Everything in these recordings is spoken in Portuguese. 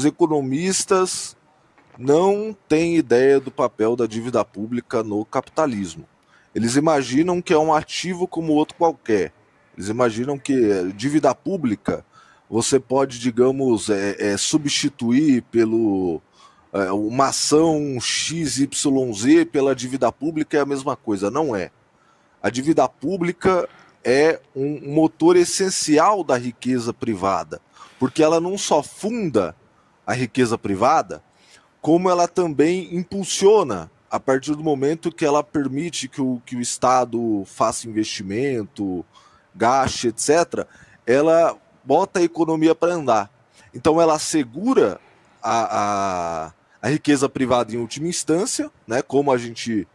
os economistas não têm ideia do papel da dívida pública no capitalismo. Eles imaginam que é um ativo como outro qualquer. Eles imaginam que eh, dívida pública você pode, digamos, é, é, substituir pelo é, uma ação XYZ pela dívida pública é a mesma coisa. Não é. A dívida pública é um motor essencial da riqueza privada, porque ela não só funda a riqueza privada, como ela também impulsiona a partir do momento que ela permite que o, que o Estado faça investimento, gaste, etc., ela bota a economia para andar. Então ela segura a, a, a, riqueza privada em última instância, né? como a gente,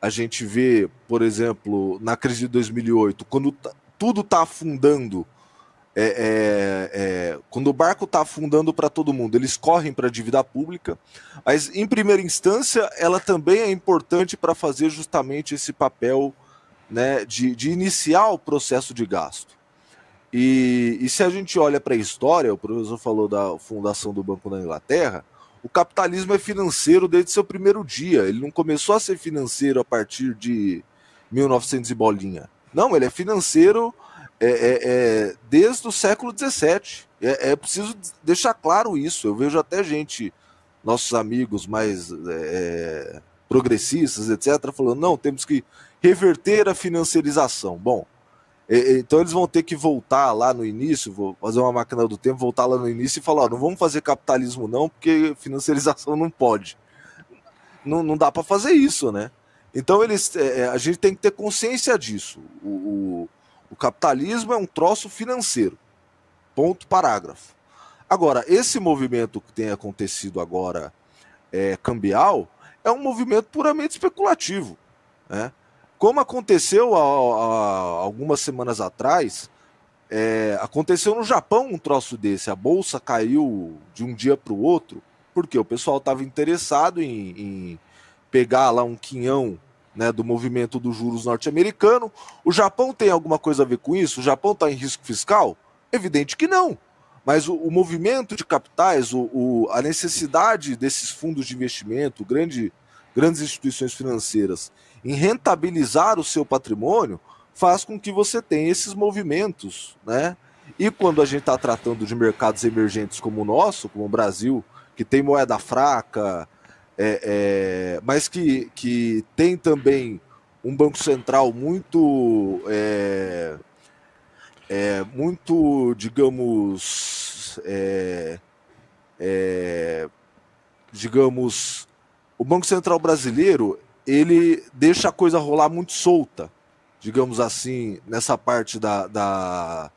a gente vê, por exemplo, na crise de 2008, quando tá, tudo está afundando, é, é, é, quando o barco está afundando para todo mundo, eles correm para a dívida pública, mas em primeira instância ela também é importante para fazer justamente esse papel né, de, de, iniciar o processo de gasto. E, e se a gente olha para a história, o professor falou da fundação do Banco da Inglaterra, o capitalismo é financeiro desde seu primeiro dia. Ele não começou a ser financeiro a partir de 1900 e bolinha. Não, ele é financeiro é, é, é, desde o século XVII. É, é, preciso deixar claro isso. Eu vejo até gente, nossos amigos mais é, progressistas, etc., falando: não, temos que reverter a financiarização. Bom, então eles vão ter que voltar lá no início, vou fazer uma máquina do tempo, voltar lá no início e falar: ó, não vamos fazer capitalismo não, porque financiarização não pode. Não, não dá para fazer isso, né? Então eles, é, a gente tem que ter consciência disso. O, capitalismo é um troço financeiro. Ponto parágrafo. Agora, esse movimento que tem acontecido agora é, cambial é um movimento puramente especulativo. Né? Como aconteceu algumas semanas atrás, é, aconteceu no Japão um troço desse. A bolsa caiu de um dia para o outro, porque o pessoal estava interessado em, em pegar lá um quinhão né, do movimento dos juros norte-americano. O Japão tem alguma coisa a ver com isso? O Japão está em risco fiscal? Evidente que não. Mas o, o movimento de capitais, o, o, a necessidade desses fundos de investimento, grande, grandes instituições financeiras, em rentabilizar o seu patrimônio, faz com que você tenha esses movimentos. Né? E quando a gente está tratando de mercados emergentes como o nosso, como o Brasil, que tem moeda fraca, é, é, mas que, que tem também um banco central muito, é, é muito digamos, é, é, digamos, o banco central brasileiro ele deixa a coisa rolar muito solta, digamos assim, nessa parte da, da,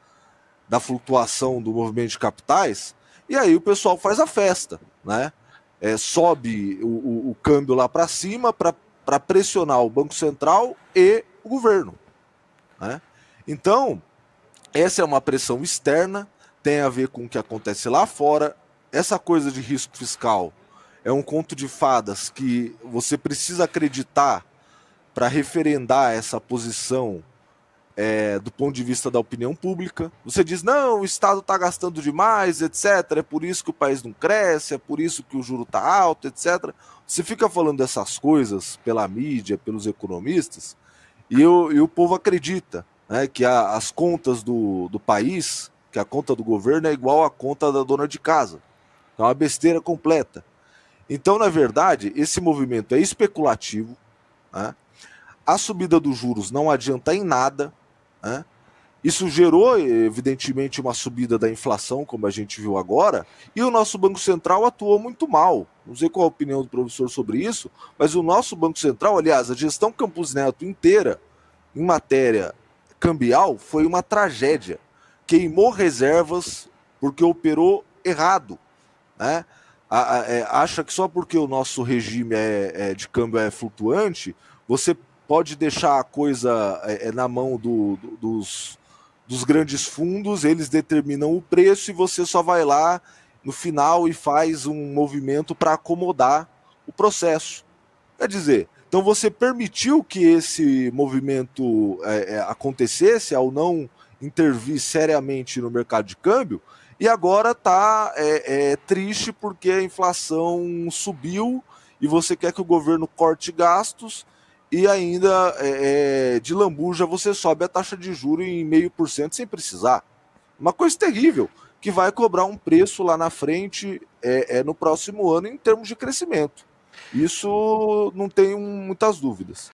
da flutuação do movimento de capitais, e aí o pessoal faz a festa, né? é, sobe o, o, o câmbio lá para cima para pressionar o Banco Central e o governo. Né? Então, essa é uma pressão externa, tem a ver com o que acontece lá fora. Essa coisa de risco fiscal é um conto de fadas que você precisa acreditar para referendar essa posição é, do ponto de vista da opinião pública. Você diz, não, o Estado está gastando demais, etc. É por isso que o país não cresce, é por isso que o juro está alto, etc. Você fica falando essas coisas pela mídia, pelos economistas, e o, e o povo acredita né, que a, as contas do, do país, que a conta do governo é igual à conta da dona de casa. É uma besteira completa. Então, na verdade, esse movimento é especulativo. Né? A subida dos juros não adianta em nada, né? Isso gerou, evidentemente, uma subida da inflação, como a gente viu agora, e o nosso Banco Central atuou muito mal. Não sei qual a opinião do professor sobre isso, mas o nosso Banco Central, aliás, a gestão Campos Neto inteira, em matéria cambial, foi uma tragédia. Queimou reservas porque operou errado. Né? A, a, a, é, acha que só porque o nosso regime é, é, de câmbio é flutuante, você pode deixar a coisa é, é, na mão do, do, dos, dos grandes fundos, eles determinam o preço e você só vai lá no final e faz um movimento para acomodar o processo. Quer dizer, então você permitiu que esse movimento é, é acontecesse ao não intervir seriamente no mercado de câmbio e agora está é, é, triste porque a inflação subiu e você quer que o governo corte gastos e ainda é, é, de lambuja você sobe a taxa de juro em meio por cento sem precisar. Uma coisa terrível que vai cobrar um preço lá na frente é, é no próximo ano em termos de crescimento. Isso não tenho muitas dúvidas.